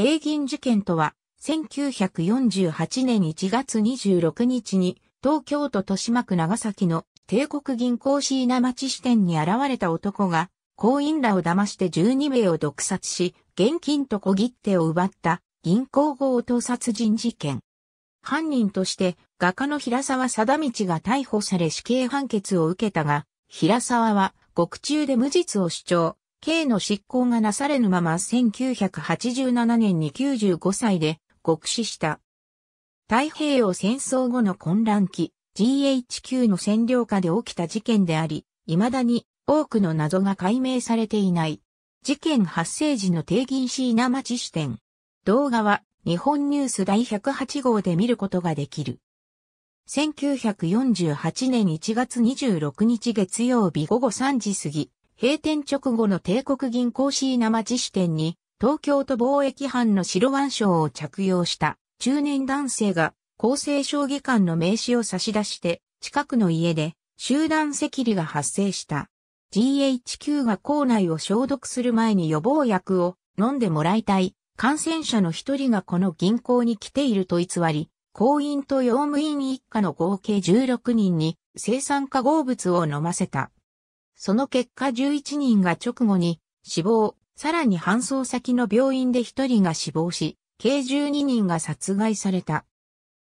帝銀事件とは、1948年1月26日に、東京都豊島区長崎の帝国銀行椎名町支店に現れた男が、行員らを騙して12名を毒殺し、現金と小切手を奪った銀行強盗殺人事件。犯人として画家の平沢貞道が逮捕され死刑判決を受けたが、平沢は獄中で無実を主張、刑の執行がなされぬまま1987年に95歳で獄死した。太平洋戦争後の混乱期、GHQ の占領下で起きた事件であり、未だに多くの謎が解明されていない。事件発生時の定銀市稲町支店。動画は日本ニュース第108号で見ることができる。1948年1月26日月曜日午後3時過ぎ、閉店直後の帝国銀行椎名町支店に、東京都貿易班の白腕章を着用した中年男性が、厚生将棋館の名刺を差し出して、近くの家で集団赤痢が発生した。GHQ が校内を消毒する前に予防薬を飲んでもらいたい。感染者の一人がこの銀行に来ていると偽り、行員と用務員一家の合計16人に生産化合物を飲ませた。その結果11人が直後に死亡、さらに搬送先の病院で1人が死亡し、計12人が殺害された。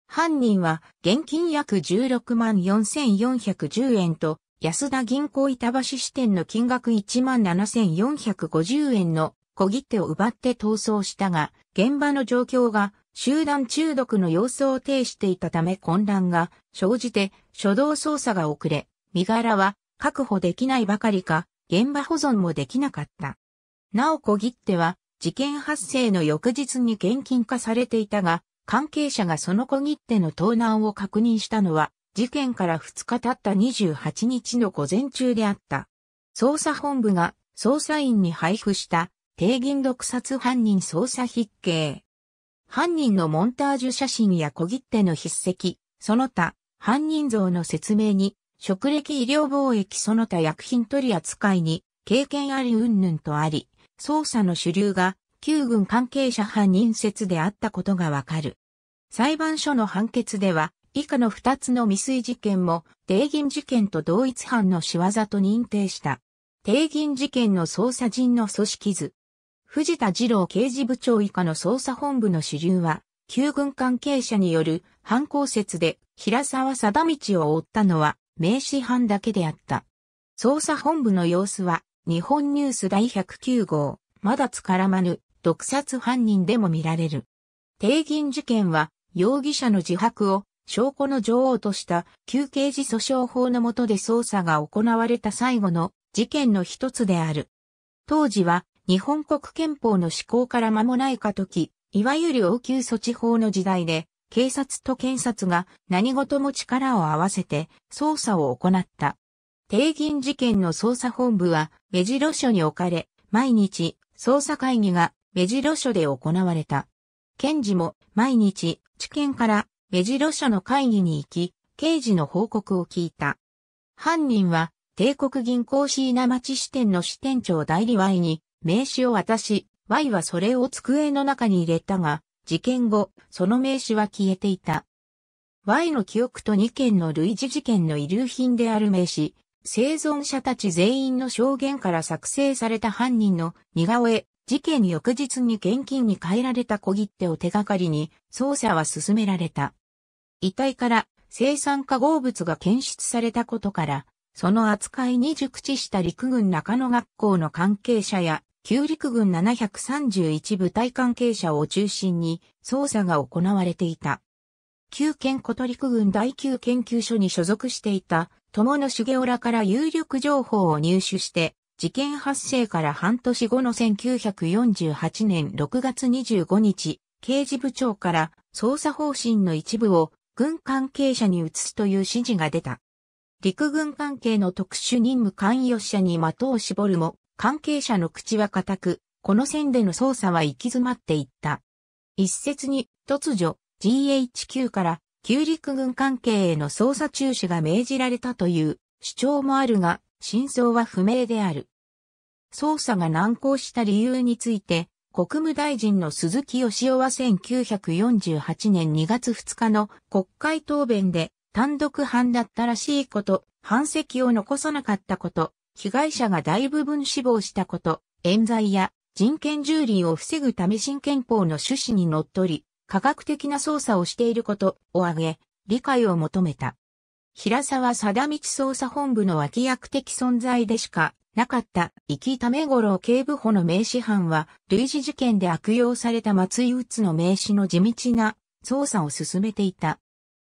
犯人は現金約16万4410円と安田銀行板橋支店の金額1万7450円の小切手を奪って逃走したが、現場の状況が集団中毒の様相を呈していたため混乱が生じて初動捜査が遅れ、身柄は確保できないばかりか、現場保存もできなかった。なお小切手は、事件発生の翌日に現金化されていたが、関係者がその小切手の盗難を確認したのは、事件から2日経った28日の午前中であった。捜査本部が捜査員に配布した低銀毒殺犯人捜査筆形。犯人のモンタージュ写真や小切手の筆跡、その他、犯人像の説明に職歴医療貿易その他薬品取り扱いに経験あり云々とあり、捜査の主流が旧軍関係者派人説であったことがわかる。裁判所の判決では、以下の2つの未遂事件も、定銀事件と同一犯の仕業と認定した。定銀事件の捜査人の組織図。藤田二郎刑事部長以下の捜査本部の主流は、旧軍関係者による犯行説で、平沢貞道を追ったのは、名詞班だけであった。捜査本部の様子は、日本ニュース第109号、まだつからまぬ、毒殺犯人でも見られる。帝銀事件は、容疑者の自白を証拠の女王とした休刑事訴訟法の下で捜査が行われた最後の事件の一つである。当時は日本国憲法の施行から間もない過渡期、いわゆる応急措置法の時代で、警察と検察が何事も力を合わせて捜査を行った。帝銀事件の捜査本部は目白署に置かれ、毎日捜査会議が目白署で行われた。検事も毎日知見から目白署の会議に行き、刑事の報告を聞いた。犯人は帝国銀行椎名町支店の支店長代理 Y に名刺を渡し、Y はそれを机の中に入れたが、事件後、その名詞は消えていた。Y の記憶と2件の類似事件の遺留品である名詞、生存者たち全員の証言から作成された犯人の似顔絵、事件翌日に現金に変えられた小切手を手がかりに捜査は進められた。遺体から生産化合物が検出されたことから、その扱いに熟知した陸軍中野学校の関係者や旧陸軍731部隊関係者を中心に捜査が行われていた。旧県小鳥陸軍第9研究所に所属していた友野茂雄らから有力情報を入手して、事件発生から半年後の1948年6月25日、刑事部長から捜査方針の一部を軍関係者に移すという指示が出た。陸軍関係の特殊任務関与者に的を絞るも、関係者の口は固く、この線での捜査は行き詰まっていった。一説に、突如、GHQ から旧陸軍関係への捜査中止が命じられたという主張もあるが、真相は不明である。捜査が難航した理由について、国務大臣の鈴木義夫は1948年2月2日の国会答弁で単独犯だったらしいこと、反責を残さなかったこと、被害者が大部分死亡したこと、冤罪や人権蹂躙を防ぐため新憲法の趣旨に則り、科学的な捜査をしていることを挙げ、理解を求めた。平沢貞道捜査本部の脇役的存在でしかなかった生きため五郎警部補の名刺班は、類似事件で悪用された松井うつの名刺の地道な捜査を進めていた。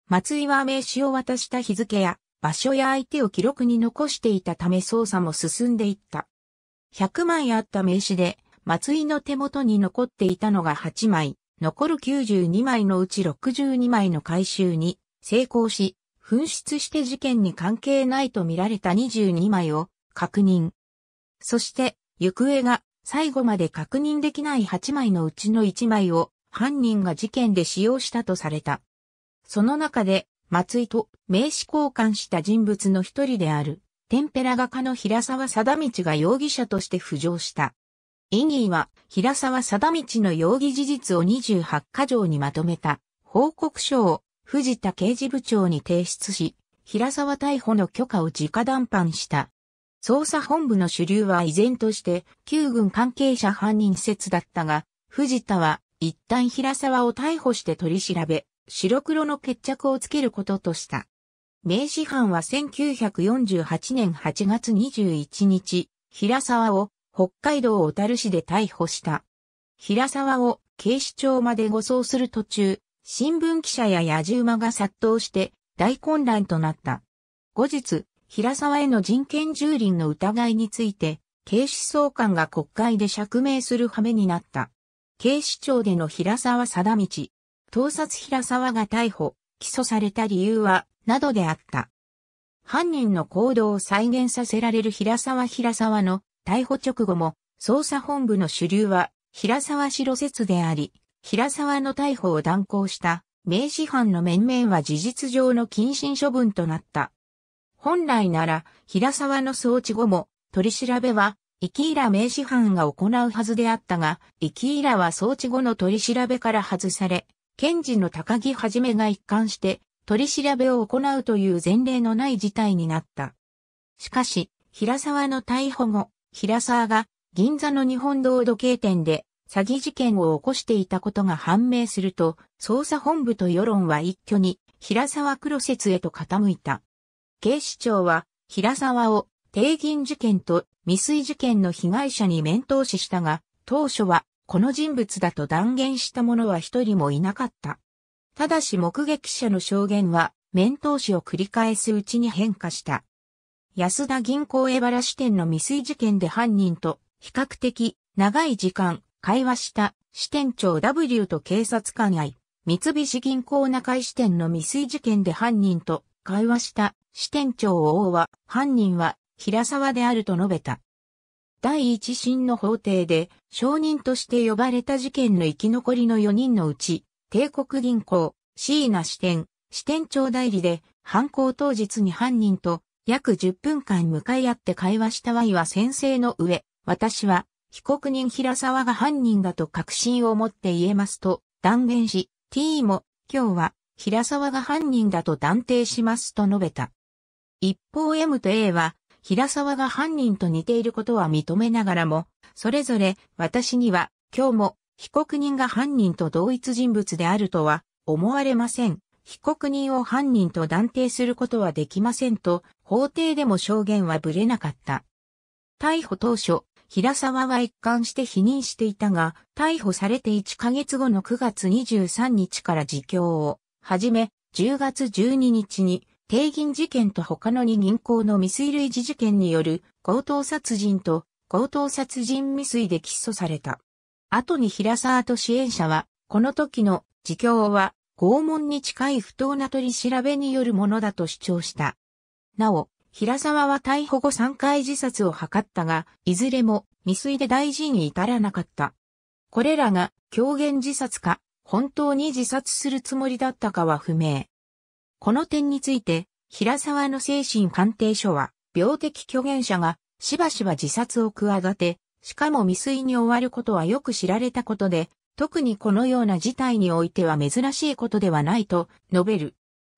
松井は名刺を渡した日付や場所や相手を記録に残していたため捜査も進んでいった。100枚あった名刺で、松井の手元に残っていたのが8枚、残る92枚のうち62枚の回収に成功し、紛失して事件に関係ないと見られた22枚を確認。そして、行方が最後まで確認できない8枚のうちの1枚を犯人が事件で使用したとされた。その中で松井と名刺交換した人物の一人である、テンペラ画家の平沢貞道が容疑者として浮上した。イギーは平沢貞道の容疑事実を28箇条にまとめた報告書を藤田刑事部長に提出し、平沢逮捕の許可を直談判した。捜査本部の主流は依然として旧軍関係者犯人説だったが、藤田は一旦平沢を逮捕して取り調べ、白黒の決着をつけることとした。明治藩は1948年8月21日、平沢を北海道小樽市で逮捕した。平沢を警視庁まで護送する途中、新聞記者や野獣馬が殺到して大混乱となった。後日、平沢への人権蹂躙の疑いについて、警視総監が国会で釈明する羽目になった。警視庁での平沢貞道、盗撮平沢が逮捕、起訴された理由は、などであった。犯人の行動を再現させられる平沢平沢の逮捕直後も、捜査本部の主流は平沢白説であり、平沢の逮捕を断行した名刺犯の面々は事実上の謹慎処分となった。本来なら、平沢の送致後も、取り調べは、生きら名刺犯が行うはずであったが、生きいらは送致後の取り調べから外され、検事の高木はじめが一貫して取り調べを行うという前例のない事態になった。しかし、平沢の逮捕後、平沢が銀座の日本道時計店で詐欺事件を起こしていたことが判明すると、捜査本部と世論は一挙に平沢黒説へと傾いた。警視庁は平沢を定銀事件と未遂事件の被害者に面通ししたが、当初はこの人物だと断言した者は一人もいなかった。ただし目撃者の証言は、面通しを繰り返すうちに変化した。安田銀行江原支店の未遂事件で犯人と比較的長い時間会話した支店長 W と警察官 I 三菱銀行中井支店の未遂事件で犯人と会話した支店長 O は犯人は平沢であると述べた。第一審の法廷で、証人として呼ばれた事件の生き残りの4人のうち、帝国銀行、ーナ支店、支店長代理で、犯行当日に犯人と約10分間向かい合って会話した Y は先生の上、私は被告人平沢が犯人だと確信を持って言えますと断言し、T も今日は平沢が犯人だと断定しますと述べた。一方 M と A は平沢が犯人と似ていることは認めながらも、それぞれ私には今日も被告人が犯人と同一人物であるとは思われません。被告人を犯人と断定することはできませんと、法廷でも証言はぶれなかった。逮捕当初、平沢は一貫して否認していたが、逮捕されて1ヶ月後の9月23日から自供を、はじめ、10月12日に帝銀事件と他の2銀行の未遂類似事件による強盗殺人と強盗殺人未遂で起訴された。後に平沢と支援者は、この時の自供は拷問に近い不当な取り調べによるものだと主張した。なお、平沢は逮捕後3回自殺を図ったが、いずれも未遂で大事に至らなかった。これらが狂言自殺か、本当に自殺するつもりだったかは不明。この点について、平沢の精神鑑定書は、病的虚言者が、しばしば自殺を企て、しかも未遂に終わることはよく知られたことで、特にこのような事態においては珍しいことではないと述べる。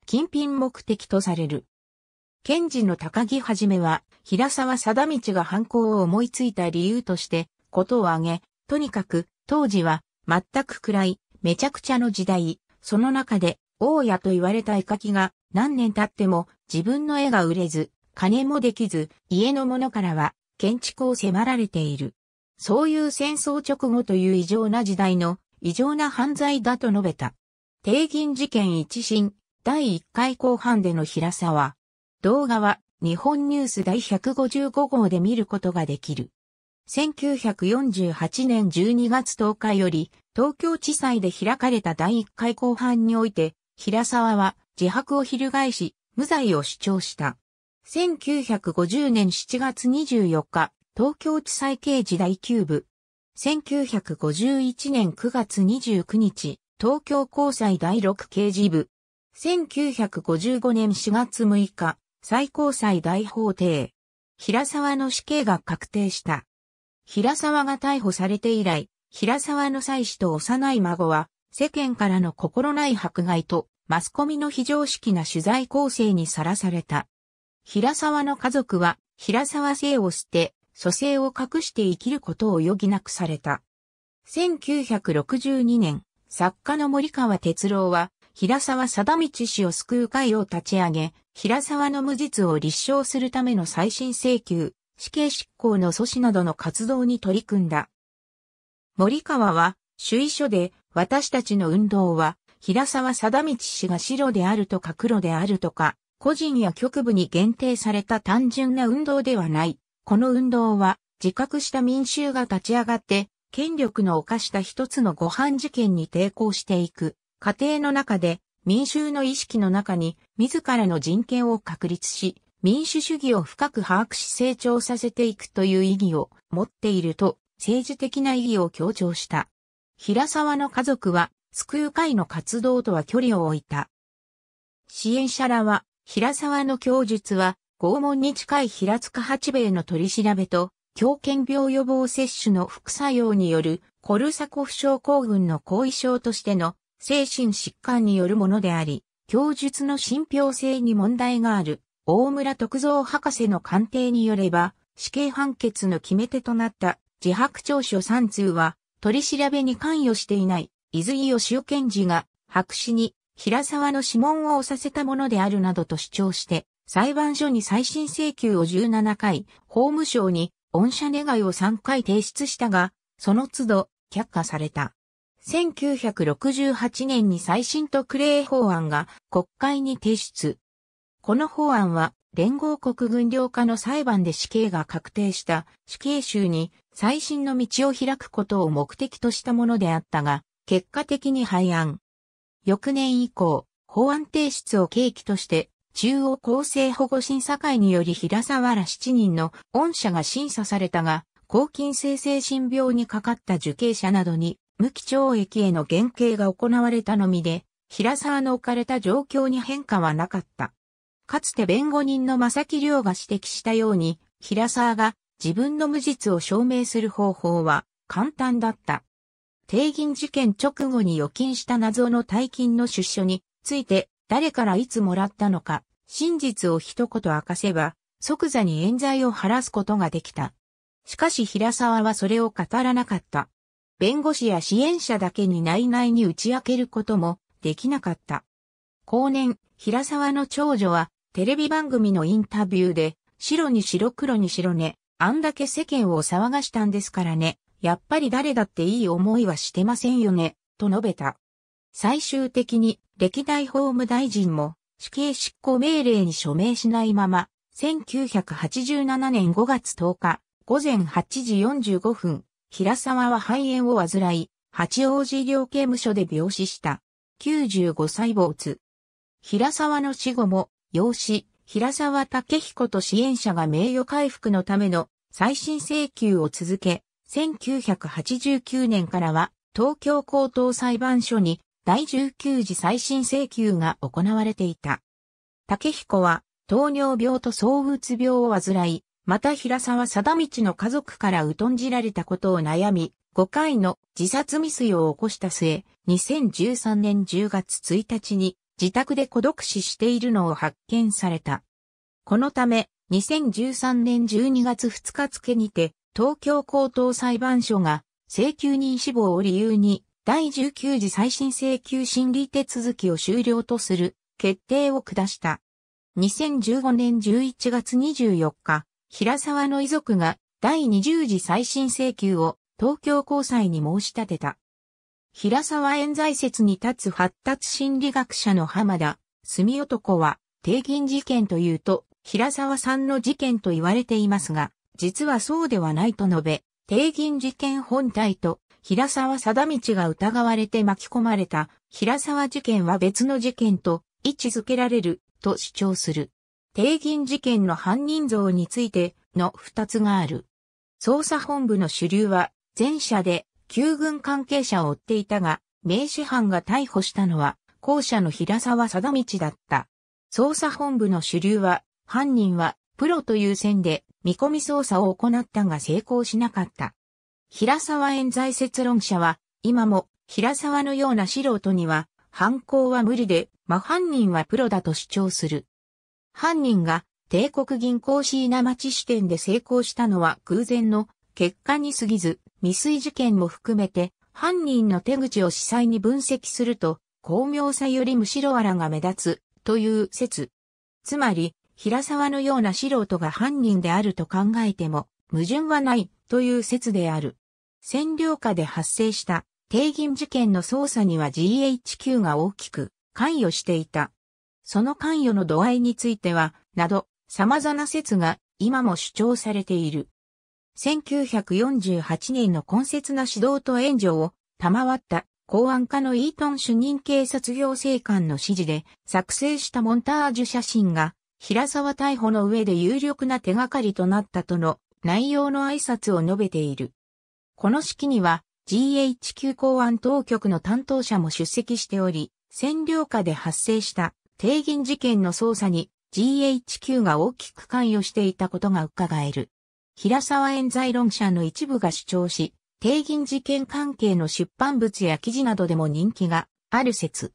金品目的とされる。検事の高木はじめは、平沢貞道が犯行を思いついた理由として、ことを挙げ、とにかく、当時は、全く暗い、めちゃくちゃの時代、その中で、大家と言われた絵描きが何年経っても自分の絵が売れず、金もできず、家の者からは建築を迫られている。そういう戦争直後という異常な時代の異常な犯罪だと述べた。帝銀事件一審第1回後半での平沢。動画は日本ニュース第155号で見ることができる。1948年12月10日より東京地裁で開かれた第1回後半において平沢は自白を翻し、無罪を主張した。1950年7月24日、東京地裁刑事第9部。1951年9月29日、東京高裁第6刑事部。1955年4月6日、最高裁大法廷。平沢の死刑が確定した。平沢が逮捕されて以来、平沢の妻子と幼い孫は世間からの心ない迫害と、マスコミの非常識な取材構成にさらされた。平沢の家族は、平沢姓を捨て、蘇生を隠して生きることを余儀なくされた。1962年、作家の森川哲郎は、平沢貞道氏を救う会を立ち上げ、平沢の無実を立証するための再審請求、死刑執行の阻止などの活動に取り組んだ。森川は、主意書で私たちの運動は、平沢貞道氏が白であるとか黒であるとか、個人や局部に限定された単純な運動ではない。この運動は、自覚した民衆が立ち上がって、権力の犯した一つのご飯事件に抵抗していく。過程の中で、民衆の意識の中に、自らの人権を確立し、民主主義を深く把握し成長させていくという意義を持っていると、政治的な意義を強調した。平沢の家族は、救う会の活動とは距離を置いた。支援者らは、平沢の供述は、拷問に近い平塚八兵衛の取り調べと、狂犬病予防接種の副作用によるコルサコフ症候群の後遺症としての精神疾患によるものであり、供述の信憑性に問題がある大村徳造博士の鑑定によれば、死刑判決の決め手となった自白調書3通は取り調べに関与していない、伊豆井義雄検事が、白紙に、平沢の指紋を押させたものであるなどと主張して、裁判所に再審請求を17回、法務省に、恩赦願いを3回提出したが、その都度、却下された。1968年に再審特例法案が国会に提出。この法案は連合国軍領下の裁判で死刑が確定した死刑囚に最新の道を開くことを目的としたものであったが、結果的に廃案。翌年以降、法案提出を契機として、中央厚生保護審査会により平沢ら7人の恩赦が審査されたが、抗菌性精神病にかかった受刑者などに無期懲役への減刑が行われたのみで、平沢の置かれた状況に変化はなかった。かつて弁護人の正木亮が指摘したように、平沢が自分の無実を証明する方法は簡単だった。帝銀事件直後に預金した謎の大金の出所について誰からいつもらったのか、真実を一言明かせば、即座に冤罪を晴らすことができた。しかし平沢はそれを語らなかった。弁護士や支援者だけに内々に打ち明けることもできなかった。後年、平沢の長女はテレビ番組のインタビューで、白に白黒に白ね、あんだけ世間を騒がしたんですからね、やっぱり誰だっていい思いはしてませんよね、と述べた。最終的に歴代法務大臣も死刑執行命令に署名しないまま、1987年5月10日午前8時45分、平沢は肺炎を患い、八王子医療刑務所で病死した。95歳津。平沢の死後も、養子、平沢武彦と支援者が名誉回復のための再審請求を続け、1989年からは東京高等裁判所に第19次再審請求が行われていた。武彦は糖尿病と躁うつ病を患い、また平沢貞道の家族から疎んじられたことを悩み、5回の自殺未遂を起こした末、2013年10月1日に自宅で孤独死しているのを発見された。このため、2013年12月2日付にて、東京高等裁判所が、請求人死亡を理由に、第19次再審請求審理手続きを終了とする決定を下した。2015年11月24日、平沢の遺族が第20次再審請求を東京高裁に申し立てた。平沢冤罪説に立つ発達心理学者の浜田、住男は、定銀事件というと、平沢さんの事件と言われていますが、実はそうではないと述べ、定銀事件本体と、平沢貞道が疑われて巻き込まれた、平沢事件は別の事件と位置づけられる、と主張する。定銀事件の犯人像についての二つがある。捜査本部の主流は、前者で旧軍関係者を追っていたが、名刺犯が逮捕したのは、校舎の平沢貞道だった。捜査本部の主流は、犯人は、プロという線で、見込み捜査を行ったが成功しなかった。平沢冤罪説論者は、今も、平沢のような素人には、犯行は無理で、真犯人はプロだと主張する。犯人が、帝国銀行シーナ町支店で成功したのは偶然の結果に過ぎず、未遂事件も含めて、犯人の手口を司祭に分析すると、巧妙さよりむしろあらが目立つ、という説。つまり、平沢のような素人が犯人であると考えても、矛盾はない、という説である。占領下で発生した、定銀事件の捜査には GHQ が大きく関与していた。その関与の度合いについては、など、様々な説が今も主張されている。1948年の根節な指導と援助を賜った公安課のイートン主任警察行政官の指示で作成したモンタージュ写真が平沢逮捕の上で有力な手がかりとなったとの内容の挨拶を述べている。この式には GHQ 公安当局の担当者も出席しており、占領下で発生した定銀事件の捜査に GHQ が大きく関与していたことが伺える。平沢演罪論者の一部が主張し、帝銀事件関係の出版物や記事などでも人気がある説。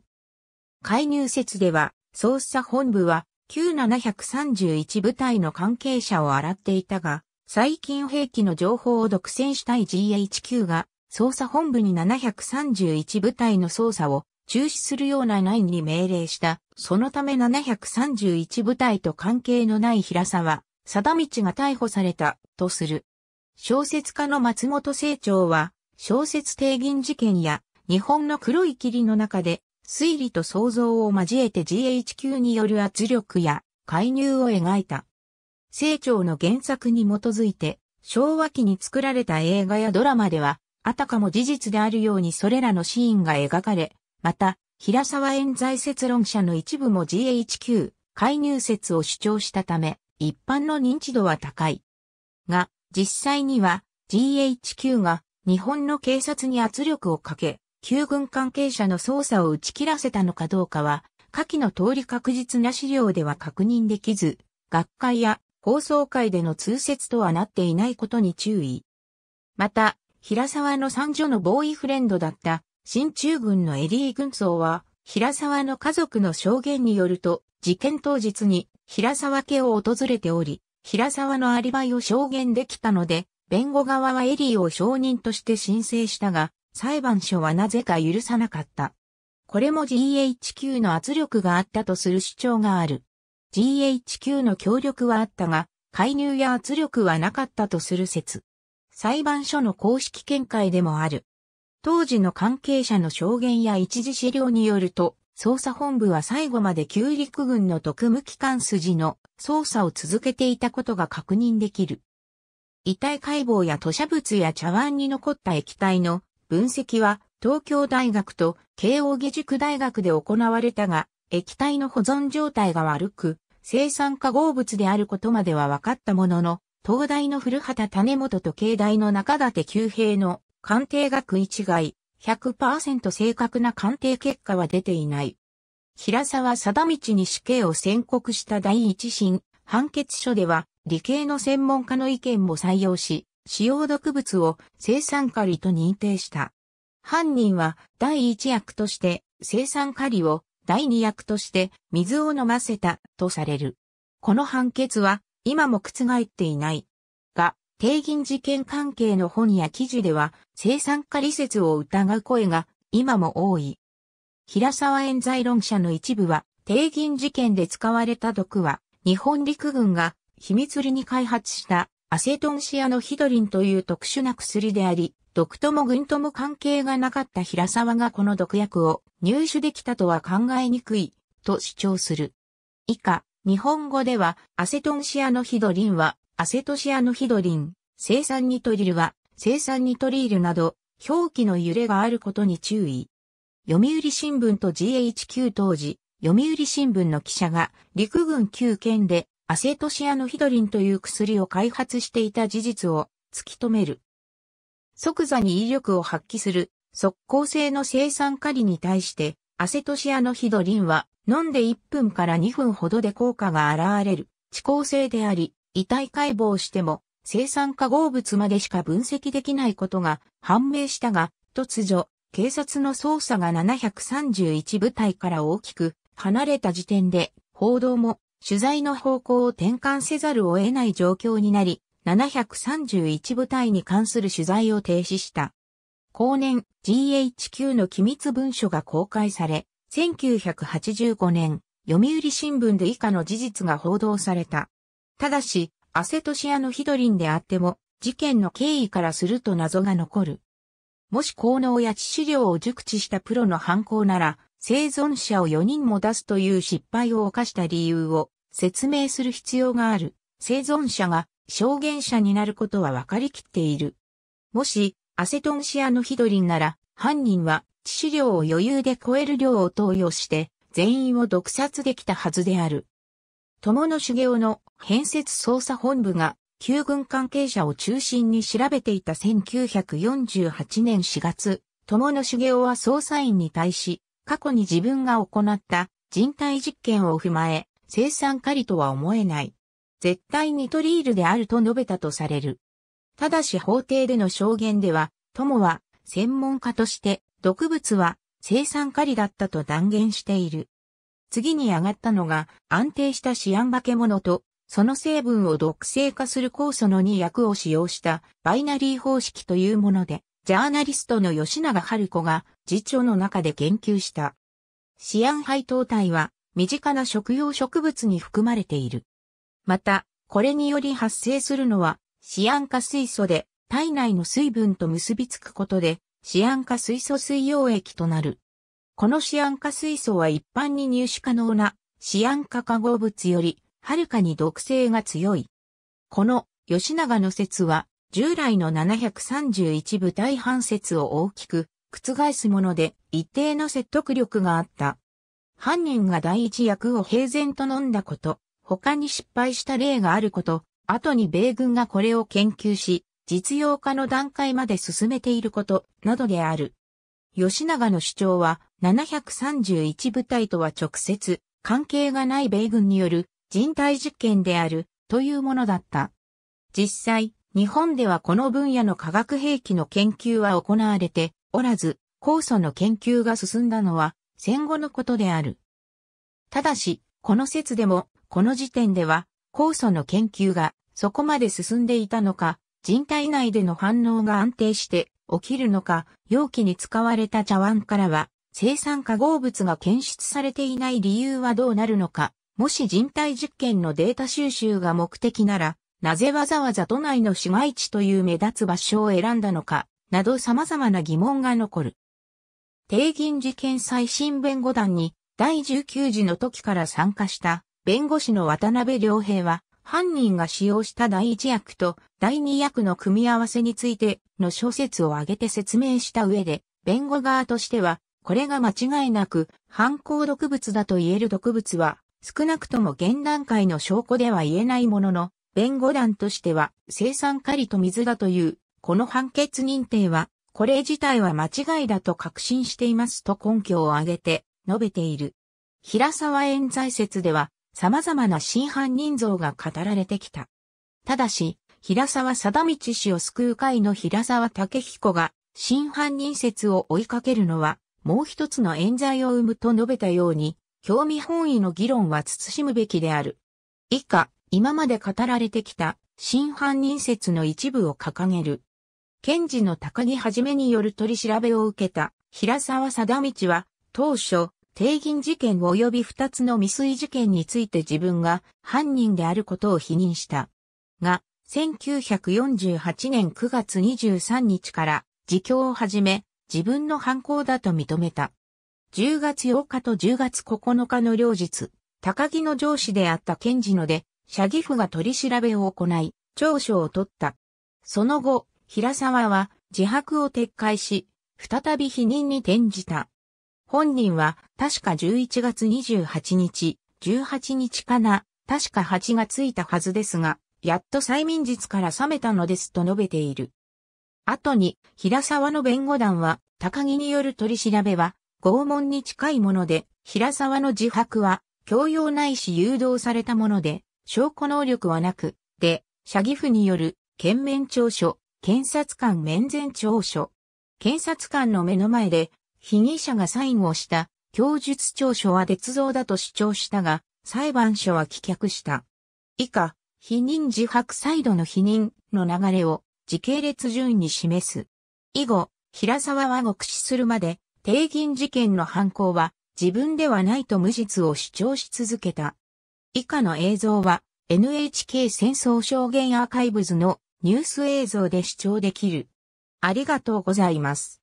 介入説では、捜査本部は旧7 3 1部隊の関係者を洗っていたが、最近兵器の情報を独占したい GHQ が捜査本部に731部隊の捜査を中止するような内に命令した。そのため731部隊と関係のない平沢貞道が逮捕された、とする。小説家の松本清張は、小説定言事件や、日本の黒い霧の中で、推理と想像を交えて GHQ による圧力や介入を描いた。清張の原作に基づいて、昭和期に作られた映画やドラマでは、あたかも事実であるようにそれらのシーンが描かれ、また、平沢冤罪説論者の一部も GHQ 介入説を主張したため、一般の認知度は高い。が、実際には GHQ が日本の警察に圧力をかけ、旧軍関係者の捜査を打ち切らせたのかどうかは、下記の通り確実な資料では確認できず、学会や放送会での通説とはなっていないことに注意。また、平沢の三女のボーイフレンドだった、新中軍のエリー軍曹は、平沢の家族の証言によると、事件当日に平沢家を訪れており、平沢のアリバイを証言できたので、弁護側はエリーを証人として申請したが、裁判所はなぜか許さなかった。これも GHQ の圧力があったとする主張がある。GHQ の協力はあったが、介入や圧力はなかったとする説。裁判所の公式見解でもある。当時の関係者の証言や一時資料によると、捜査本部は最後まで旧陸軍の特務機関筋の捜査を続けていたことが確認できる。遺体解剖や土砂物や茶碗に残った液体の分析は東京大学と慶応義塾大学で行われたが、液体の保存状態が悪く、生産化合物であることまでは分かったものの、東大の古畑種元と慶大の中立久平の鑑定学い違い、100%正確な鑑定結果は出ていない。平沢貞道に死刑を宣告した第一審判決書では、理系の専門家の意見も採用し、使用毒物を生産カリと認定した。犯人は第一役として生産カリを第二役として水を飲ませたとされる。この判決は今も覆っていない。が、帝銀事件関係の本や記事では、生産化理説を疑う声が今も多い。平沢冤罪論者の一部は、帝銀事件で使われた毒は、日本陸軍が秘密裏に開発したアセトンシアノヒドリンという特殊な薬であり、毒とも軍とも関係がなかった平沢がこの毒薬を入手できたとは考えにくい、と主張する。以下、日本語ではアセトンシアノヒドリンはアセトシアノヒドリン、生産ニトリルは、生産ニトリルなど、表記の揺れがあることに注意。読売新聞と GHQ 当時、読売新聞の記者が、陸軍9県で、アセトシアノヒドリンという薬を開発していた事実を突き止める。即座に威力を発揮する、即効性の生産カリに対して、アセトシアノヒドリンは、飲んで1分から2分ほどで効果が現れる、遅効性であり、遺体解剖しても、生産化合物までしか分析できないことが判明したが、突如、警察の捜査が731部隊から大きく離れた時点で、報道も取材の方向を転換せざるを得ない状況になり、731部隊に関する取材を停止した。後年、GHQ の機密文書が公開され、1985年、読売新聞で以下の事実が報道された。ただし、アセトシアノヒドリンであっても、事件の経緯からすると謎が残る。もし効能や致死量を熟知したプロの犯行なら、生存者を4人も出すという失敗を犯した理由を説明する必要がある。生存者が証言者になることは分かりきっている。もし、アセトンシアノヒドリンなら、犯人は致死量を余裕で超える量を投与して、全員を毒殺できたはずである。友の修行の変設捜査本部が旧軍関係者を中心に調べていた1948年4月、友野茂雄は捜査員に対し、過去に自分が行った人体実験を踏まえ、生産狩りとは思えない。絶対にトリールであると述べたとされる。ただし法廷での証言では、友は専門家として毒物は生産狩りだったと断言している。次に上がったのが安定したシアン化け物とその成分を毒性化する酵素の2薬を使用したバイナリー方式というもので、ジャーナリストの吉永春子が次長の中で研究した。シアン配糖体は身近な食用植物に含まれている。また、これにより発生するのは、シアン化水素で体内の水分と結びつくことで、シアン化水素水溶液となる。このシアン化水素は一般に入手可能なシアン化化合物よりはるかに毒性が強い。この吉永の説は、従来の731部大半説を大きく覆すもので一定の説得力があった。犯人が第一薬を平然と飲んだこと、他に失敗した例があること、後に米軍がこれを研究し、実用化の段階まで進めていること、などである。吉永の主張は、731部隊とは直接、関係がない米軍による人体実験であるというものだった。実際、日本ではこの分野の化学兵器の研究は行われておらず、酵素の研究が進んだのは戦後のことである。ただし、この説でも、この時点では、酵素の研究がそこまで進んでいたのか、人体内での反応が安定して起きるのか、容器に使われた茶碗からは、生産化合物が検出されていない理由はどうなるのか、もし人体実験のデータ収集が目的なら、なぜわざわざ都内の市街地という目立つ場所を選んだのか、など様々な疑問が残る。帝銀事件最新弁護団に第19次の時から参加した弁護士の渡辺良平は、犯人が使用した第一役と第二役の組み合わせについての諸説を挙げて説明した上で、弁護側としては、これが間違いなく、犯行毒物だと言える毒物は、少なくとも現段階の証拠では言えないものの、弁護団としては、生産カリと水だという、この判決認定は、これ自体は間違いだと確信していますと根拠を挙げて述べている。平沢冤罪説では、様々な真犯人像が語られてきた。ただし、平沢貞道氏を救う会の平沢武彦が、真犯人説を追いかけるのは、もう一つの冤罪を生むと述べたように、興味本位の議論は慎むべきである。以下、今まで語られてきた、真犯人説の一部を掲げる。検事の高木はじめによる取り調べを受けた、平沢貞道は、当初、定銀事件及び二つの未遂事件について自分が犯人であることを否認した。が、1948年9月23日から自供を始め、自分の犯行だと認めた。10月8日と10月9日の両日、高木の上司であった検事ので、社義府が取り調べを行い、調書を取った。その後、平沢は自白を撤回し、再び否認に転じた。本人は、確か11月28日、18日かな、確か8がついたはずですが、やっと催眠術から覚めたのですと述べている。後に、平沢の弁護団は、高木による取り調べは、拷問に近いもので、平沢の自白は、強要ないし誘導されたもので、証拠能力はなく、で、社義府による、検面調書、検察官面前調書。検察官の目の前で、被疑者がサインをした、供述調書は捏造だと主張したが、裁判所は棄却した。以下、否認自白再度の否認の流れを時系列順に示す。以後、平沢は獄死するまで帝銀事件の犯行は自分ではないと無実を主張し続けた。以下の映像は NHK 戦争証言アーカイブズのニュース映像で視聴できる。ありがとうございます。